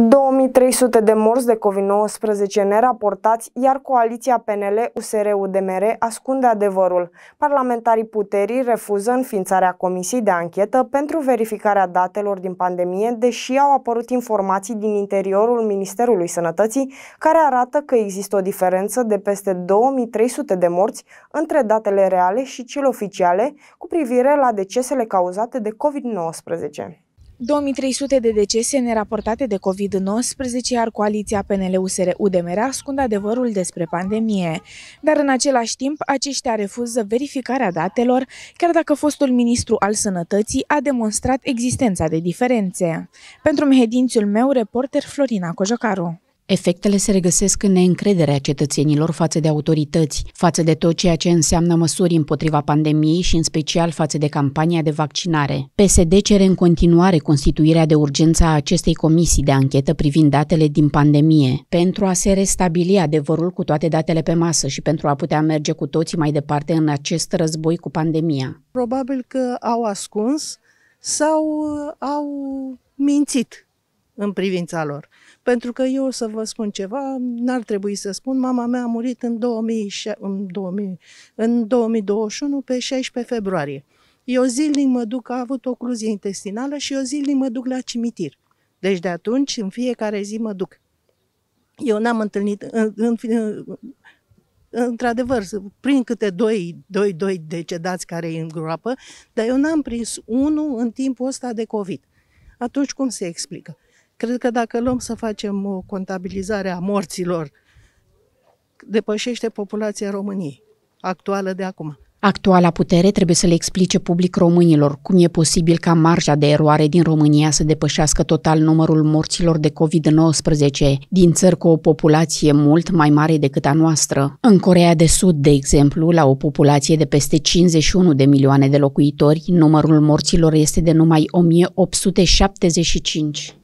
2300 de morți de COVID-19 neraportați, iar coaliția PNL-USR-UDMR ascunde adevărul. Parlamentarii puterii refuză înființarea comisiei de anchetă pentru verificarea datelor din pandemie, deși au apărut informații din interiorul Ministerului Sănătății care arată că există o diferență de peste 2300 de morți între datele reale și cele oficiale cu privire la decesele cauzate de COVID-19. 2300 de decese neraportate de COVID-19, iar coaliția PNL-USR-UDMR ascund adevărul despre pandemie. Dar în același timp, aceștia refuză verificarea datelor, chiar dacă fostul ministru al sănătății a demonstrat existența de diferențe. Pentru mehedințul meu, reporter Florina Cojocaru. Efectele se regăsesc în neîncrederea cetățenilor față de autorități, față de tot ceea ce înseamnă măsuri împotriva pandemiei și în special față de campania de vaccinare. PSD cere în continuare constituirea de urgență a acestei comisii de anchetă privind datele din pandemie, pentru a se restabili adevărul cu toate datele pe masă și pentru a putea merge cu toții mai departe în acest război cu pandemia. Probabil că au ascuns sau au mințit în privința lor. Pentru că eu o să vă spun ceva, n-ar trebui să spun, mama mea a murit în, 2000, în, 2000, în 2021 pe 16 februarie. Eu zilnic mă duc, a avut o cluzie intestinală și eu zilnic mă duc la cimitir. Deci de atunci, în fiecare zi mă duc. Eu n-am întâlnit, în, în, într-adevăr, prin câte doi, doi, doi decedați care îi îngroapă, dar eu n-am prins unul în timpul ăsta de COVID. Atunci cum se explică? Cred că dacă luăm să facem o contabilizare a morților, depășește populația României actuală de acum. Actuala putere trebuie să le explice public românilor cum e posibil ca marja de eroare din România să depășească total numărul morților de COVID-19 din țări cu o populație mult mai mare decât a noastră. În Corea de Sud, de exemplu, la o populație de peste 51 de milioane de locuitori, numărul morților este de numai 1875.